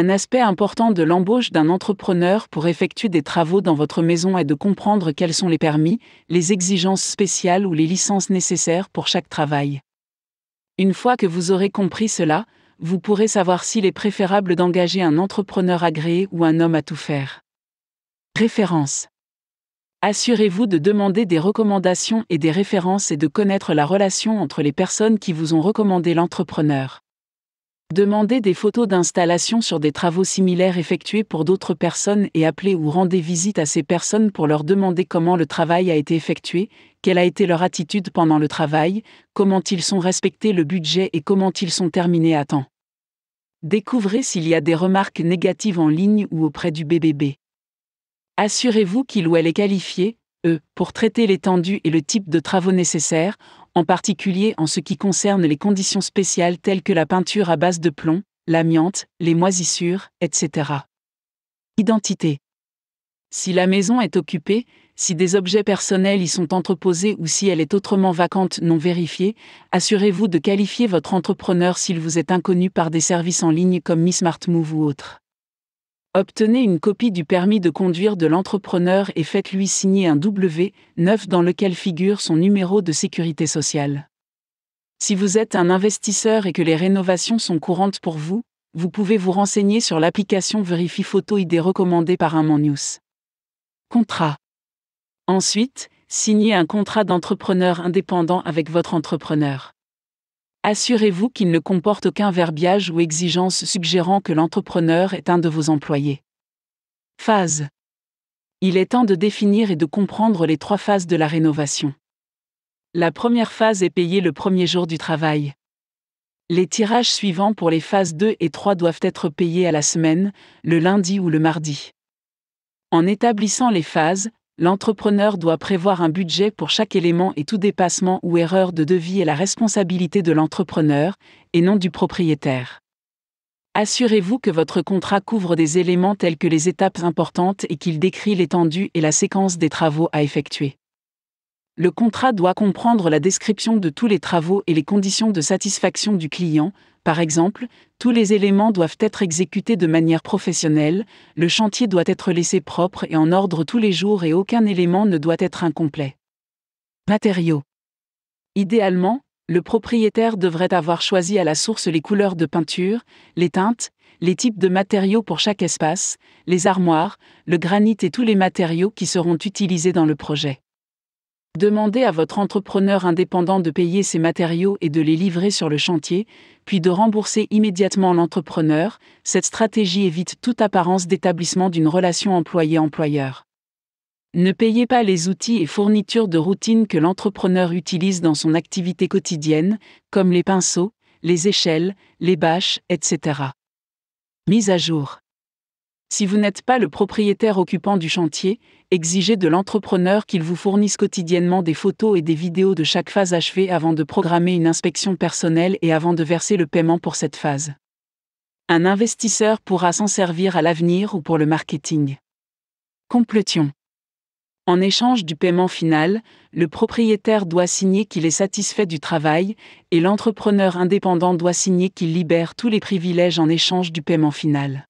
Un aspect important de l'embauche d'un entrepreneur pour effectuer des travaux dans votre maison est de comprendre quels sont les permis, les exigences spéciales ou les licences nécessaires pour chaque travail. Une fois que vous aurez compris cela, vous pourrez savoir s'il est préférable d'engager un entrepreneur agréé ou un homme à tout faire. Références Assurez-vous de demander des recommandations et des références et de connaître la relation entre les personnes qui vous ont recommandé l'entrepreneur. Demandez des photos d'installation sur des travaux similaires effectués pour d'autres personnes et appelez ou rendez visite à ces personnes pour leur demander comment le travail a été effectué, quelle a été leur attitude pendant le travail, comment ils sont respecté le budget et comment ils sont terminés à temps. Découvrez s'il y a des remarques négatives en ligne ou auprès du BBB. Assurez-vous qu'il ou elle est qualifié, eux, pour traiter l'étendue et le type de travaux nécessaires, en particulier en ce qui concerne les conditions spéciales telles que la peinture à base de plomb, l'amiante, les moisissures, etc. Identité. Si la maison est occupée, si des objets personnels y sont entreposés ou si elle est autrement vacante non vérifiée, assurez-vous de qualifier votre entrepreneur s'il vous est inconnu par des services en ligne comme Move ou autres. Obtenez une copie du permis de conduire de l'entrepreneur et faites-lui signer un W9 dans lequel figure son numéro de sécurité sociale. Si vous êtes un investisseur et que les rénovations sont courantes pour vous, vous pouvez vous renseigner sur l'application Vérifie Photo ID recommandée par un Monius. Contrat. Ensuite, signez un contrat d'entrepreneur indépendant avec votre entrepreneur assurez-vous qu'il ne comporte aucun verbiage ou exigence suggérant que l'entrepreneur est un de vos employés. Phase. Il est temps de définir et de comprendre les trois phases de la rénovation. La première phase est payée le premier jour du travail. Les tirages suivants pour les phases 2 et 3 doivent être payés à la semaine, le lundi ou le mardi. En établissant les phases, l'entrepreneur doit prévoir un budget pour chaque élément et tout dépassement ou erreur de devis est la responsabilité de l'entrepreneur et non du propriétaire. Assurez-vous que votre contrat couvre des éléments tels que les étapes importantes et qu'il décrit l'étendue et la séquence des travaux à effectuer. Le contrat doit comprendre la description de tous les travaux et les conditions de satisfaction du client, par exemple, tous les éléments doivent être exécutés de manière professionnelle, le chantier doit être laissé propre et en ordre tous les jours et aucun élément ne doit être incomplet. Matériaux. Idéalement, le propriétaire devrait avoir choisi à la source les couleurs de peinture, les teintes, les types de matériaux pour chaque espace, les armoires, le granit et tous les matériaux qui seront utilisés dans le projet. Demandez à votre entrepreneur indépendant de payer ses matériaux et de les livrer sur le chantier, puis de rembourser immédiatement l'entrepreneur. Cette stratégie évite toute apparence d'établissement d'une relation employé-employeur. Ne payez pas les outils et fournitures de routine que l'entrepreneur utilise dans son activité quotidienne, comme les pinceaux, les échelles, les bâches, etc. Mise à jour. Si vous n'êtes pas le propriétaire occupant du chantier, exigez de l'entrepreneur qu'il vous fournisse quotidiennement des photos et des vidéos de chaque phase achevée avant de programmer une inspection personnelle et avant de verser le paiement pour cette phase. Un investisseur pourra s'en servir à l'avenir ou pour le marketing. Complétions. En échange du paiement final, le propriétaire doit signer qu'il est satisfait du travail et l'entrepreneur indépendant doit signer qu'il libère tous les privilèges en échange du paiement final.